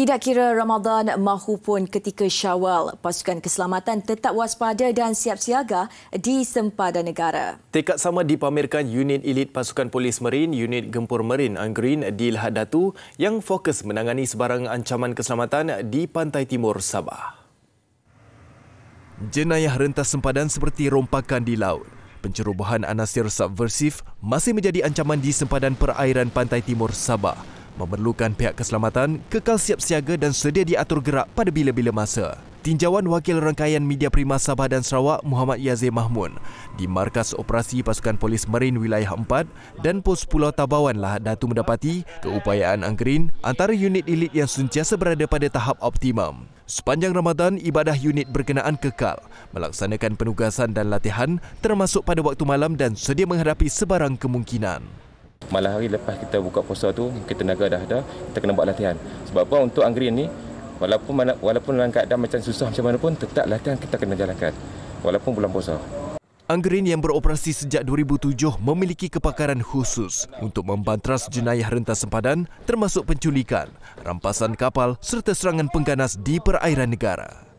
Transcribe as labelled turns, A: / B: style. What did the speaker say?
A: Tidak kira Ramadan mahupun ketika Syawal, pasukan keselamatan tetap waspada dan siap siaga di sempadan negara.
B: Tekad sama dipamerkan unit elit pasukan polis marin, unit gempur marin Anggerin di Lahad Datu yang fokus menangani sebarang ancaman keselamatan di pantai timur Sabah. Jenayah rentas sempadan seperti rompakan di laut. Pencerobohan anasir subversif masih menjadi ancaman di sempadan perairan pantai timur Sabah memerlukan pihak keselamatan kekal siap siaga dan sedia diatur gerak pada bila-bila masa. Tinjauan Wakil Rangkaian Media Prima Sabah dan Sarawak Muhammad Yazid Mahmud di Markas Operasi Pasukan Polis Marin Wilayah 4 dan Pos Pulau Tabawan lah datu mendapati keupayaan angkerin antara unit elit yang sentiasa berada pada tahap optimum. Sepanjang Ramadan, ibadah unit berkenaan kekal, melaksanakan penugasan dan latihan termasuk pada waktu malam dan sedia menghadapi sebarang kemungkinan malam hari lepas kita
C: buka puasa tu mungkin tenaga dah ada kita kena buat latihan sebab apa untuk anggrin ni walaupun walaupun dalam keadaan macam susah macam mana pun tetap latihan kita kena jalankan walaupun bulan puasa
B: Anggerin yang beroperasi sejak 2007 memiliki kepakaran khusus untuk membantras jenayah rentas sempadan termasuk penculikan, rampasan kapal serta serangan pengganas di perairan negara.